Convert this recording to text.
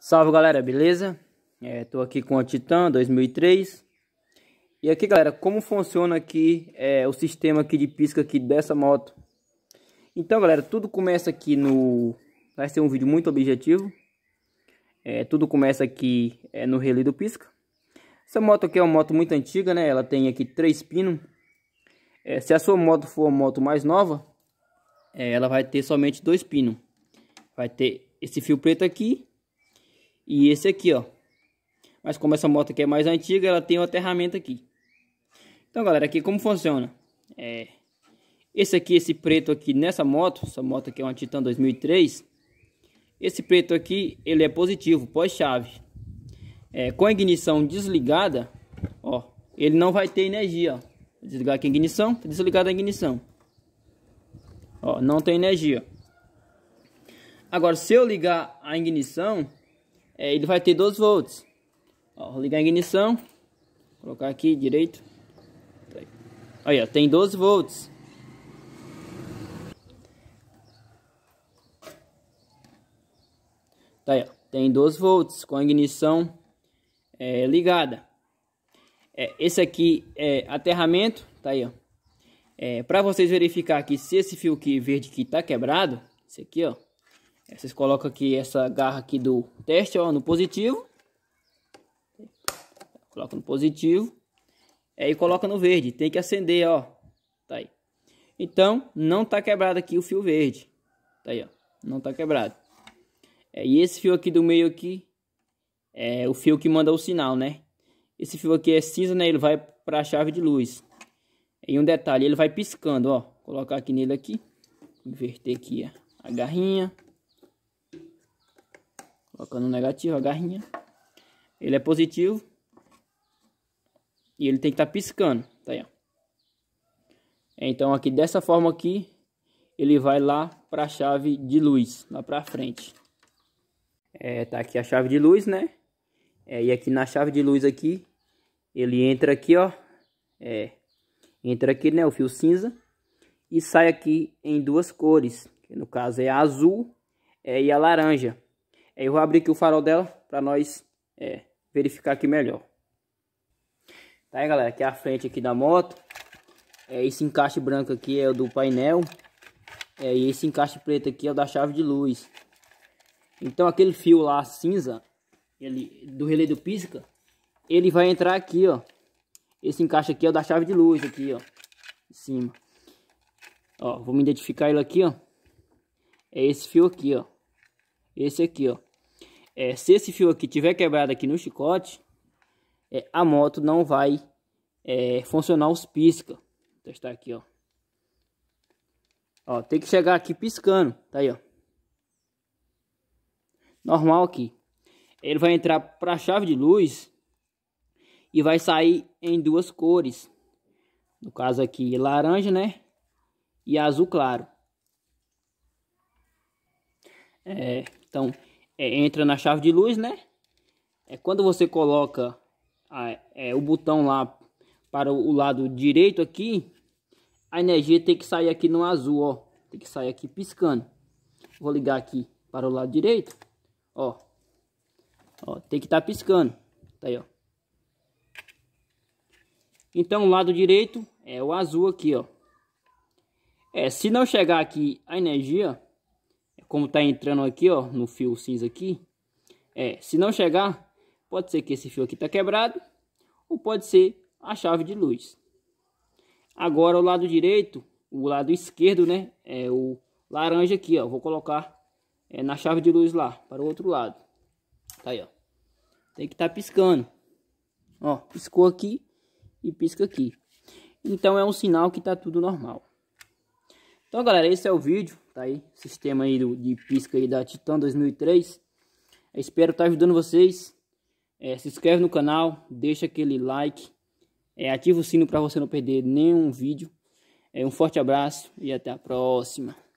Salve galera, beleza? Estou é, aqui com a Titan 2003 E aqui galera, como funciona aqui é, o sistema aqui de pisca aqui dessa moto Então galera, tudo começa aqui no... Vai ser um vídeo muito objetivo é, Tudo começa aqui é, no relé do pisca Essa moto aqui é uma moto muito antiga, né? Ela tem aqui três pinos é, Se a sua moto for uma moto mais nova Ela vai ter somente dois pinos Vai ter esse fio preto aqui e esse aqui, ó. Mas como essa moto aqui é mais antiga, ela tem uma ferramenta aqui. Então, galera, aqui como funciona? É, esse aqui, esse preto aqui nessa moto, essa moto aqui é uma Titan 2003. Esse preto aqui, ele é positivo, pós-chave. É, com a ignição desligada, ó, ele não vai ter energia, ó. Desligar aqui a ignição, tá desligada a ignição. Ó, não tem energia. Agora, se eu ligar a ignição, é, ele vai ter 12 volts. Ó, vou ligar a ignição. Vou colocar aqui direito. Aí, ó, tem 12 volts. Tá aí, ó, tem 12 volts com a ignição é, ligada. É, esse aqui é aterramento, tá aí, ó. É, para vocês verificar aqui se esse fio aqui verde que tá quebrado, esse aqui, ó, vocês colocam aqui essa garra aqui do teste, ó, no positivo. Coloca no positivo. Aí é, coloca no verde. Tem que acender, ó. Tá aí. Então, não tá quebrado aqui o fio verde. Tá aí, ó. Não tá quebrado. É, e esse fio aqui do meio aqui é o fio que manda o sinal, né? Esse fio aqui é cinza, né? Ele vai para a chave de luz. E um detalhe, ele vai piscando, ó. colocar aqui nele aqui. Inverter aqui a garrinha. Colocando negativo, a garrinha. Ele é positivo. E ele tem que estar tá piscando. Tá aí, ó. Então aqui dessa forma aqui, ele vai lá para a chave de luz, lá para frente. É, tá aqui a chave de luz, né? É, e aqui na chave de luz aqui, ele entra aqui, ó. É, entra aqui, né, o fio cinza. E sai aqui em duas cores, que no caso é a azul é, e a laranja. É, eu vou abrir aqui o farol dela para nós é, verificar aqui melhor. Tá aí, galera, aqui é a frente aqui da moto. É, esse encaixe branco aqui é o do painel. É, e esse encaixe preto aqui é o da chave de luz. Então aquele fio lá cinza, ele, do relé do pisca, ele vai entrar aqui, ó. Esse encaixe aqui é o da chave de luz aqui, ó. Em cima. Ó, vamos identificar ele aqui, ó. É esse fio aqui, ó. Esse aqui, ó é, se esse fio aqui tiver quebrado aqui no chicote, é, a moto não vai é, funcionar os pisca. Vou testar aqui, ó. Ó, tem que chegar aqui piscando, tá aí, ó. Normal aqui. Ele vai entrar para a chave de luz e vai sair em duas cores. No caso aqui, laranja, né? E azul claro. É, então, é, entra na chave de luz, né? É quando você coloca a, é, o botão lá para o lado direito aqui, a energia tem que sair aqui no azul, ó. Tem que sair aqui piscando. Vou ligar aqui para o lado direito, ó. Ó, tem que estar tá piscando. Tá aí, ó. Então, o lado direito é o azul aqui, ó. É, se não chegar aqui a energia, como tá entrando aqui, ó, no fio cinza aqui, é, se não chegar, pode ser que esse fio aqui tá quebrado, ou pode ser a chave de luz. Agora o lado direito, o lado esquerdo, né, é o laranja aqui, ó, vou colocar é, na chave de luz lá, para o outro lado. Tá aí, ó. Tem que estar tá piscando. Ó, piscou aqui e pisca aqui. Então é um sinal que tá tudo normal. Então, galera, esse é o vídeo, tá aí, sistema aí do, de pisca aí da Titan 2003. Eu espero estar tá ajudando vocês. É, se inscreve no canal, deixa aquele like, é, ativa o sino para você não perder nenhum vídeo. É, um forte abraço e até a próxima.